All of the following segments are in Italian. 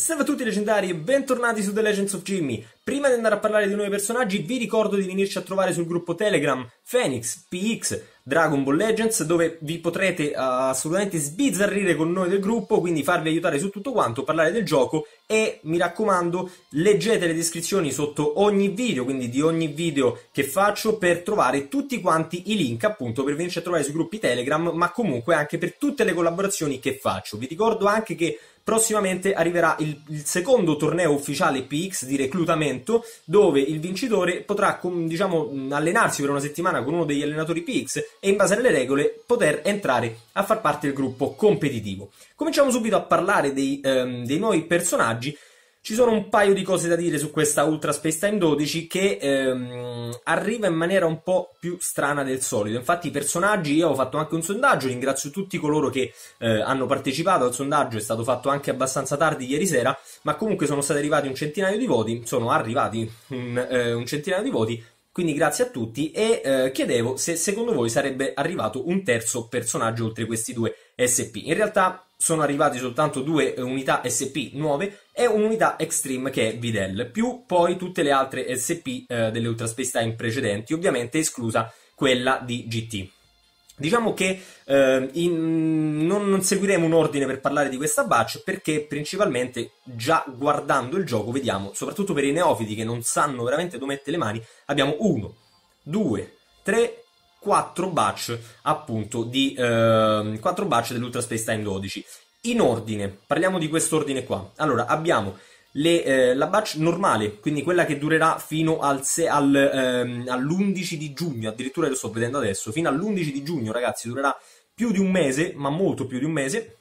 Salve a tutti leggendari e bentornati su The Legends of Jimmy. Prima di andare a parlare di nuovi personaggi vi ricordo di venirci a trovare sul gruppo Telegram Phoenix, PX, Dragon Ball Legends dove vi potrete uh, assolutamente sbizzarrire con noi del gruppo, quindi farvi aiutare su tutto quanto, parlare del gioco e mi raccomando leggete le descrizioni sotto ogni video, quindi di ogni video che faccio per trovare tutti quanti i link appunto per venirci a trovare sui gruppi Telegram ma comunque anche per tutte le collaborazioni che faccio. Vi ricordo anche che Prossimamente arriverà il, il, secondo torneo ufficiale PX di reclutamento, dove il vincitore potrà diciamo, allenarsi per una settimana con uno degli allenatori PX e in base alle regole poter entrare a far parte del gruppo competitivo. Cominciamo subito a parlare dei, ehm, dei nuovi personaggi ci sono un paio di cose da dire su questa Ultra Space Time 12 che ehm, arriva in maniera un po' più strana del solito. Infatti, i personaggi, io ho fatto anche un sondaggio, ringrazio tutti coloro che eh, hanno partecipato al sondaggio, è stato fatto anche abbastanza tardi ieri sera, ma comunque sono stati arrivati un centinaio di voti, sono arrivati un, eh, un centinaio di voti quindi grazie a tutti e eh, chiedevo se secondo voi sarebbe arrivato un terzo personaggio oltre questi due SP. In realtà sono arrivati soltanto due eh, unità SP nuove e un'unità Extreme che è Videl, più poi tutte le altre SP eh, delle Ultra Space Time precedenti, ovviamente esclusa quella di GT. Diciamo che eh, in, non, non, seguiremo un ordine per parlare di questa batch perché principalmente già guardando il gioco vediamo, soprattutto per i neofiti che non sanno veramente dove mettere le mani, abbiamo 1, 2, 3, 4 batch appunto di eh, 4 batch dell'Ultra Space Time 12. In ordine, parliamo di questo ordine qua. Allora, abbiamo le, eh, la batch normale, quindi quella che durerà fino al se, al, ehm, all'11 di giugno, addirittura lo sto vedendo adesso, fino all'11 di giugno ragazzi durerà più di un mese, ma molto più di un mese,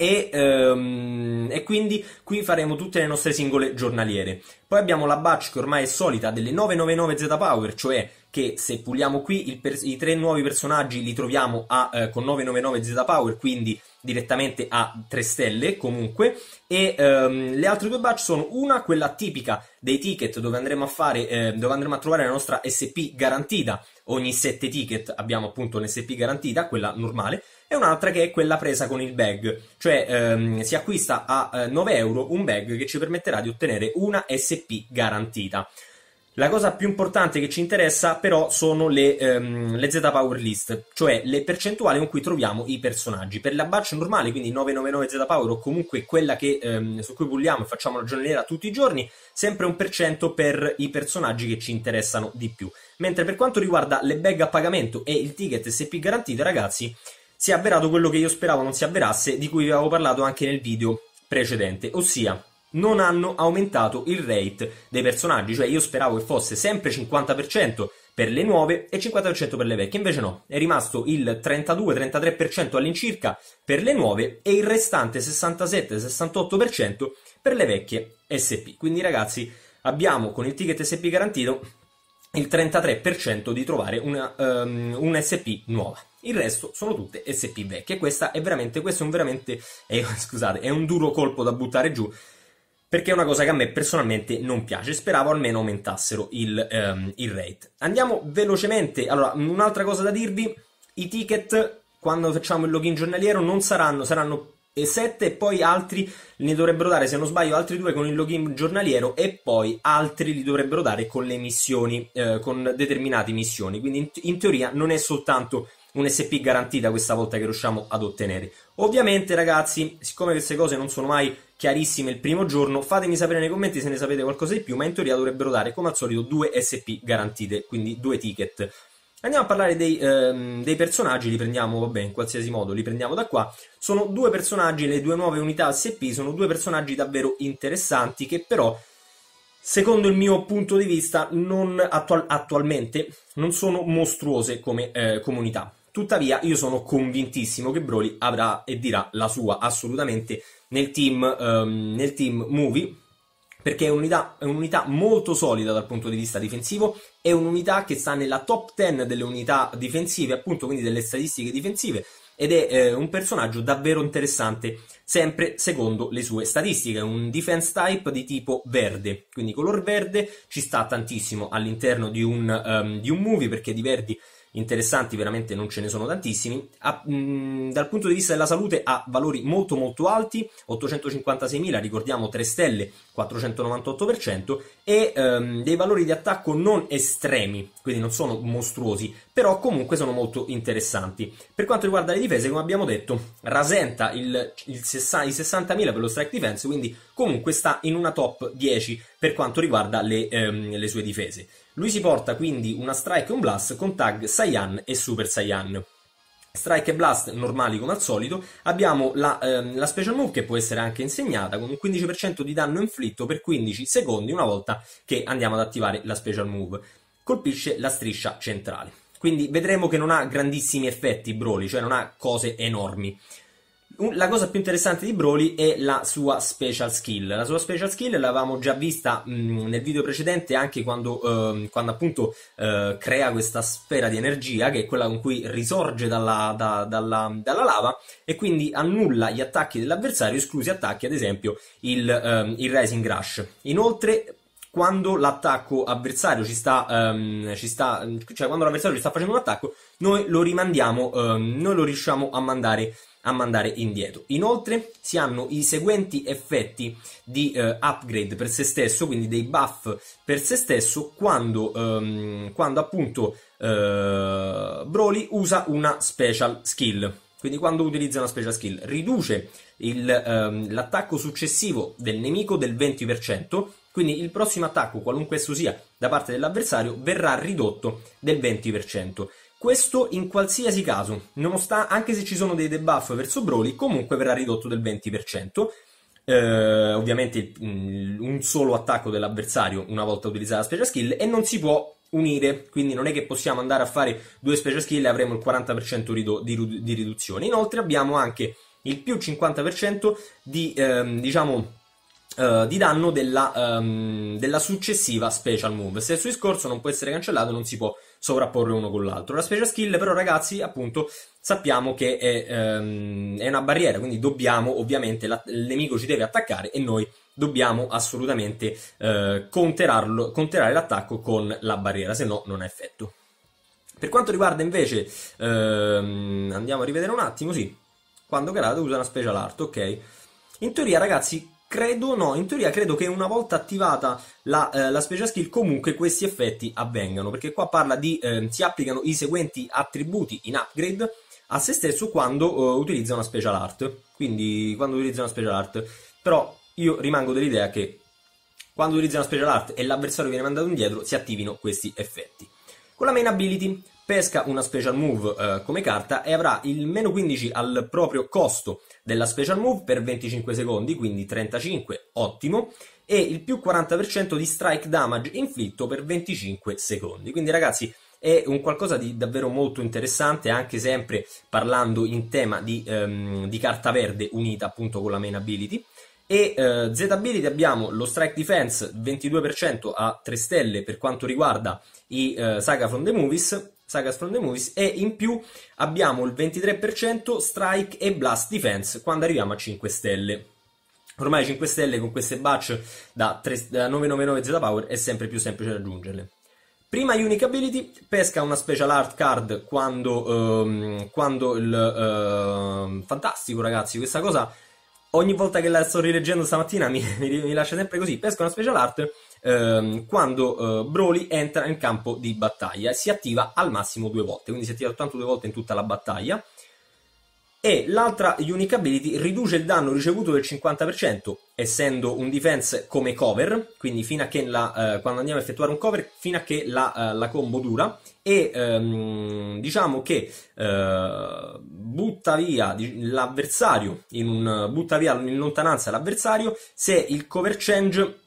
e, ehm, e, quindi qui faremo tutte le nostre singole giornaliere. Poi abbiamo la batch che ormai è solita delle 999 Z Power, cioè che se puliamo qui per- i tre nuovi personaggi li troviamo a, eh, con 999 Z Power, quindi direttamente a 3 stelle comunque e ehm, le altre due batch sono una quella tipica dei ticket dove andremo a fare eh, dove andremo a trovare la nostra SP garantita ogni 7 ticket abbiamo appunto un'SP garantita quella normale e un'altra che è quella presa con il bag cioè ehm, si acquista a eh, 9 euro un bag che ci permetterà di ottenere una SP garantita la cosa più importante che ci interessa però sono le, ehm, le Z Power List, cioè le percentuali con cui troviamo i personaggi. Per la batch normale, quindi 999 Z Power o comunque quella che, ehm, su cui bulliamo e facciamo la giornaliera tutti i giorni, sempre un per cento per i personaggi che ci interessano di più. Mentre per quanto riguarda le bag a pagamento e il ticket SP garantito, ragazzi, si è avverato quello che io speravo non si avverasse, di cui vi avevo parlato anche nel video precedente, ossia non hanno aumentato il rate dei personaggi, cioè io speravo che fosse sempre 50% per le nuove e 50% per le vecchie, invece no, è rimasto il 32-33% all'incirca per le nuove e il restante 67-68% per le vecchie SP. Quindi ragazzi, abbiamo con il ticket SP garantito il 33% di trovare una, um, un SP nuova. Il resto sono tutte SP vecchie. Questa è veramente, questo è un veramente, eh, scusate, è un duro colpo da buttare giù perché è una cosa che a me personalmente non piace, speravo almeno aumentassero il, ehm, il rate. Andiamo velocemente, allora un'altra cosa da dirvi, i ticket quando facciamo il login giornaliero non saranno, saranno 7 e poi altri ne dovrebbero dare, se non sbaglio, altri due con il login giornaliero e poi altri li dovrebbero dare con le missioni, eh, con determinate missioni. Quindi in, in, teoria non è soltanto un SP garantita questa volta che riusciamo ad ottenere. Ovviamente ragazzi, siccome queste cose non sono mai chiarissime il primo giorno. Fatemi sapere nei commenti se ne sapete qualcosa di più, ma in teoria dovrebbero dare come al solito due SP garantite, quindi due ticket. Andiamo a parlare dei, ehm, dei, personaggi, li prendiamo, vabbè, in qualsiasi modo, li prendiamo da qua. Sono due personaggi, le due nuove unità SP, sono due personaggi davvero interessanti che però, secondo il mio punto di vista, non attual- attualmente non sono mostruose come eh, comunità. Tuttavia, io sono convintissimo che Broly avrà e dirà la sua assolutamente nel team, um, nel team movie perché è un'unità, è un'unità, molto solida dal punto di vista difensivo, è un'unità che sta nella top 10 delle unità difensive, appunto, quindi delle statistiche difensive, ed è eh, un personaggio davvero interessante, sempre secondo le sue statistiche, È un defense type di tipo verde, quindi color verde ci sta tantissimo all'interno di un, um, di un movie perché di verdi interessanti veramente non ce ne sono tantissimi. Ha, mh, dal punto di vista della salute ha valori molto molto alti, 856.000, ricordiamo 3 stelle, 498% e ehm, dei valori di attacco non estremi, quindi non sono mostruosi, però comunque sono molto interessanti. Per quanto riguarda le difese, come abbiamo detto, rasenta il, il 60, i 60.000 per lo strike defense, quindi comunque sta in una top 10 per quanto riguarda le, ehm, le sue difese. Lui si porta quindi una Strike e un Blast con tag Saiyan e Super Saiyan. Strike e Blast normali come al solito, abbiamo la, ehm, la, Special Move che può essere anche insegnata con un 15% di danno inflitto per 15 secondi una volta che andiamo ad attivare la Special Move. Colpisce la striscia centrale. Quindi vedremo che non ha grandissimi effetti Broly, cioè non ha cose enormi la cosa più interessante di Broly è la sua special skill. La sua special skill l'avevamo già vista mh, mm, nel video precedente anche quando, eh, quando appunto eh, crea questa sfera di energia che è quella con cui risorge dalla, da, dalla, dalla lava e quindi annulla gli attacchi dell'avversario, esclusi attacchi ad esempio il, ehm, il Rising Rush. Inoltre quando l'attacco avversario ci sta, um, ci sta, cioè quando l'avversario ci sta facendo un attacco, noi lo rimandiamo, um, noi lo riusciamo a mandare, a mandare, indietro. Inoltre si hanno i seguenti effetti di uh, upgrade per se stesso, quindi dei buff per se stesso, quando, um, quando appunto uh, Broly usa una special skill. Quindi quando utilizza una special skill riduce il, l'attacco successivo del nemico del 20%, quindi il prossimo attacco, qualunque esso sia, da parte dell'avversario verrà ridotto del 20%. Questo in qualsiasi caso, nonostan- anche se ci sono dei debuff verso Broly, comunque verrà ridotto del 20%. Eh, ovviamente mh, mm, un solo attacco dell'avversario una volta utilizzata la special skill e non si può unire, quindi non è che possiamo andare a fare due special skill e avremo il 40% rido- di, ru- di, riduzione. Inoltre abbiamo anche il più 50% di, ehm, diciamo, eh, di danno della, um, della, successiva special move. Stesso discorso, non può essere cancellato, non si può sovrapporre uno con l'altro. La special skill, però, ragazzi, appunto, sappiamo che è, um, è una barriera, quindi dobbiamo, ovviamente, la, il nemico ci deve attaccare e noi dobbiamo assolutamente uh, eh, counterare l'attacco con la barriera, se no non ha effetto. Per quanto riguarda invece, uh, andiamo a rivedere un attimo, sì, quando Grado usa una special art, ok. In teoria, ragazzi, Credo no, in teoria credo che una volta attivata la, eh, la special skill comunque questi effetti avvengano, perché qua parla di eh, si applicano i seguenti attributi in upgrade a se stesso quando eh, utilizza una special art, quindi quando utilizza una special art, però io rimango dell'idea che quando utilizza una special art e l'avversario viene mandato indietro si attivino questi effetti. Con la main ability pesca una special move eh, come carta e avrà il meno 15 al proprio costo della special move per 25 secondi, quindi 35, ottimo, e il più 40% di strike damage inflitto per 25 secondi. Quindi ragazzi, è un qualcosa di davvero molto interessante, anche sempre parlando in tema di, um, di carta verde unita appunto con la main ability. E uh, Z ability abbiamo lo strike defense 22% a 3 stelle per quanto riguarda i uh, Saga from the Movies Sagas from the Movies e in più abbiamo il 23% Strike e Blast Defense quando arriviamo a 5 stelle. Ormai 5 stelle con queste batch da, 3, da 999 Z Power è sempre più semplice raggiungerle. Prima Unique Ability pesca una special art card quando, ehm, quando il... Ehm, fantastico ragazzi, questa cosa ogni volta che la sto rileggendo stamattina mi, mi, mi lascia sempre così. Pesca una special art ehm, quando eh, Broly entra nel campo di battaglia. Si attiva al massimo due volte, quindi si attiva soltanto due volte in tutta la battaglia. E l'altra Unique Ability riduce il danno ricevuto del 50%, essendo un defense come cover, quindi fino a che la, eh, quando andiamo a effettuare un cover, fino a che la, eh, la combo dura, e ehm, diciamo che eh, butta via l'avversario, in un, butta via in lontananza l'avversario, se il cover change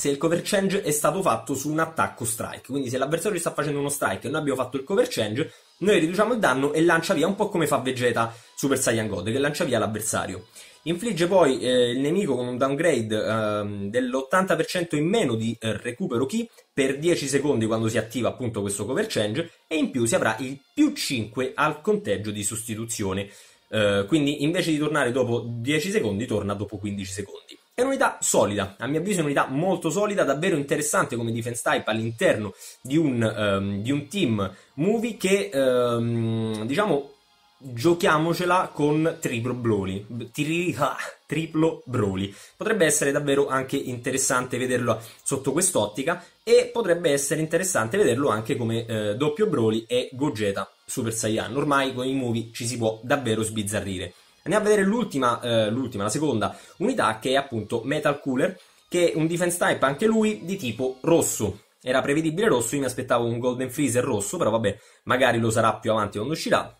se il cover change è stato fatto su un attacco strike. Quindi se l'avversario sta facendo uno strike e noi abbiamo fatto il cover change, noi riduciamo il danno e lancia via, un po' come fa Vegeta Super Saiyan God, che lancia via l'avversario. Infligge poi eh, il nemico con un downgrade eh, dell'80% in meno di eh, recupero key per 10 secondi quando si attiva appunto questo cover change e in più si avrà il più 5 al conteggio di sostituzione. Eh, quindi invece di tornare dopo 10 secondi torna dopo 15 secondi. È un'unità solida, a mio avviso è un'unità molto solida, davvero interessante come defense type all'interno di un, um, di un team movie che, um, diciamo, giochiamocela con triplo Broly. Tri- ah, triplo Broly. Potrebbe essere davvero anche interessante vederlo sotto quest'ottica e potrebbe essere interessante vederlo anche come eh, doppio Broly e Gogeta Super Saiyan. Ormai con i movie ci si può davvero sbizzarrire. Andiamo a vedere l'ultima, eh, l'ultima, la seconda unità che è appunto Metal Cooler, che è un defense type anche lui di tipo rosso. Era prevedibile rosso, io mi aspettavo un Golden Freezer rosso, però vabbè, magari lo sarà più avanti quando uscirà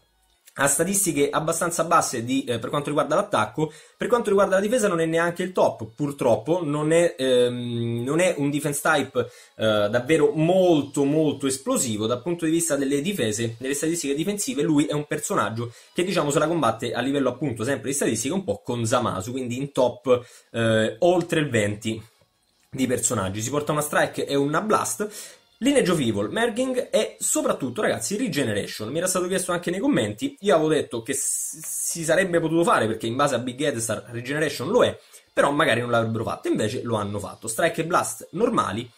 ha statistiche abbastanza basse di, eh, per quanto riguarda l'attacco, per quanto riguarda la difesa non è neanche il top, purtroppo non è, ehm, non è un defense type eh, davvero molto molto esplosivo dal punto di vista delle difese, delle statistiche difensive, lui è un personaggio che diciamo se la combatte a livello appunto sempre di statistiche un po' con Zamasu, quindi in top eh, oltre il 20 di personaggi. Si porta una strike e una blast. Lineage of Evil, Merging e soprattutto, ragazzi, Regeneration. Mi era stato chiesto anche nei commenti. Io avevo detto che si sarebbe potuto fare perché in base a Big Head Star Regeneration lo è, però magari non l'avrebbero fatto. Invece lo hanno fatto. Strike e Blast normali,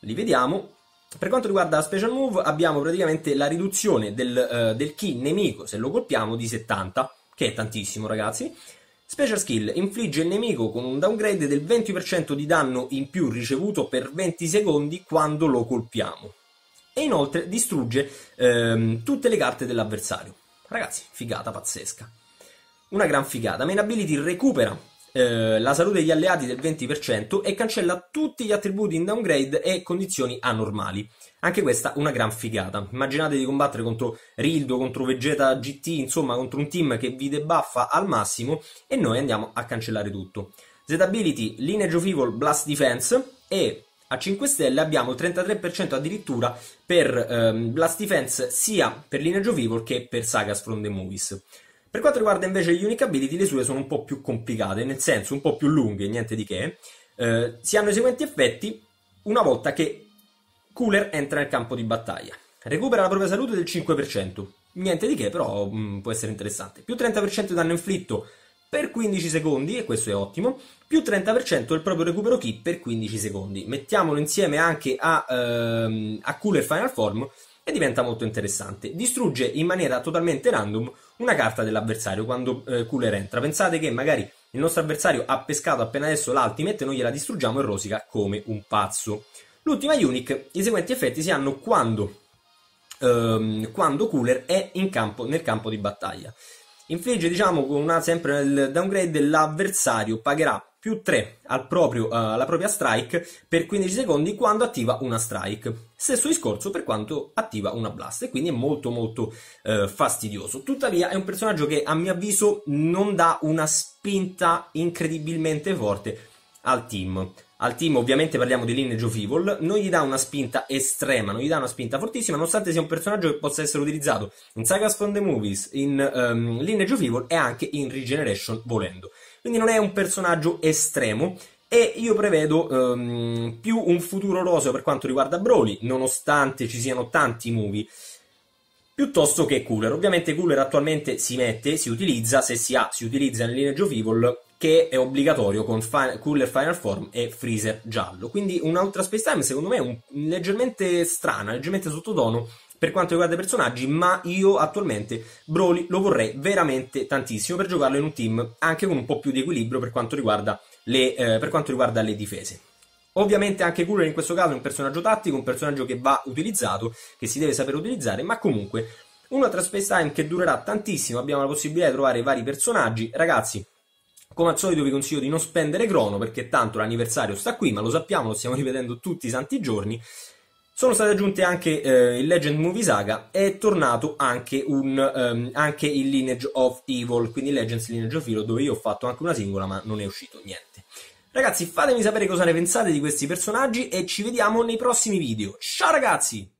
li vediamo. Per quanto riguarda la special move, abbiamo praticamente la riduzione del, uh, del key nemico, se lo colpiamo, di 70, che è tantissimo, ragazzi. Special Skill infligge il nemico con un downgrade del 20% di danno in più ricevuto per 20 secondi quando lo colpiamo. E inoltre distrugge ehm, tutte le carte dell'avversario. Ragazzi, figata pazzesca. Una gran figata. Main Ability recupera eh, la salute degli alleati del 20% e cancella tutti gli attributi in downgrade e condizioni anormali. Anche questa una gran figata. Immaginate di combattere contro Rildo, contro Vegeta GT, insomma contro un team che vi debuffa al massimo e noi andiamo a cancellare tutto. Z-Ability, Lineage of Evil, Blast Defense e a 5 stelle abbiamo il 33% addirittura per ehm, Blast Defense sia per Lineage of Evil che per Sagas from the Movies. Per quanto riguarda invece gli Unique Ability le sue sono un po' più complicate, nel senso un po' più lunghe, niente di che. Eh, si hanno i seguenti effetti una volta che Cooler entra nel campo di battaglia. Recupera la propria salute del 5%. Niente di che, però mh, mm, può essere interessante. Più 30% di danno inflitto per 15 secondi, e questo è ottimo. Più 30% del proprio recupero key per 15 secondi. Mettiamolo insieme anche a, ehm, a Cooler Final Form e diventa molto interessante. Distrugge in maniera totalmente random una carta dell'avversario quando eh, Cooler entra. Pensate che magari il nostro avversario ha pescato appena adesso l'ultimate e noi gliela distruggiamo e rosica come un pazzo. L'ultima Unic, i seguenti effetti si hanno quando, ehm, quando Cooler è campo, nel campo di battaglia. Infligge, diciamo, con una, sempre il downgrade, l'avversario pagherà più 3 al proprio, uh, alla propria strike per 15 secondi quando attiva una strike. Stesso discorso per quanto attiva una blast, e quindi è molto molto uh, fastidioso. Tuttavia è un personaggio che a mio avviso non dà una spinta incredibilmente forte al team al team, ovviamente parliamo di lineage of evil, non gli dà una spinta estrema, non gli dà una spinta fortissima, nonostante sia un personaggio che possa essere utilizzato in Sagas from the Movies, in um, ehm, lineage of evil e anche in Regeneration volendo. Quindi non è un personaggio estremo, e io prevedo um, più un futuro roseo per quanto riguarda Broly, nonostante ci siano tanti movie, piuttosto che Cooler. Ovviamente Cooler attualmente si mette, si utilizza, se si ha, si utilizza in lineage of Evil, che è obbligatorio con Final, Cooler Final Form e Freezer giallo. Quindi un'altra Space Time secondo me è un, leggermente strana, leggermente sottotono per quanto riguarda i personaggi, ma io attualmente Broly lo vorrei veramente tantissimo per giocarlo in un team anche con un po' più di equilibrio per quanto riguarda le, eh, per quanto riguarda le difese. Ovviamente anche Cooler in questo caso è un personaggio tattico, un personaggio che va utilizzato, che si deve saper utilizzare, ma comunque un'altra space time che durerà tantissimo, abbiamo la possibilità di trovare vari personaggi. Ragazzi, come al solito vi consiglio di non spendere crono perché tanto l'anniversario sta qui, ma lo sappiamo, lo stiamo rivedendo tutti i santi giorni. Sono state aggiunte anche eh, il Legend Movie Saga e è tornato anche, un, um, anche, il Lineage of Evil, quindi Legends Lineage of Evil, dove io ho fatto anche una singola ma non è uscito niente. Ragazzi, fatemi sapere cosa ne pensate di questi personaggi e ci vediamo nei prossimi video. Ciao ragazzi!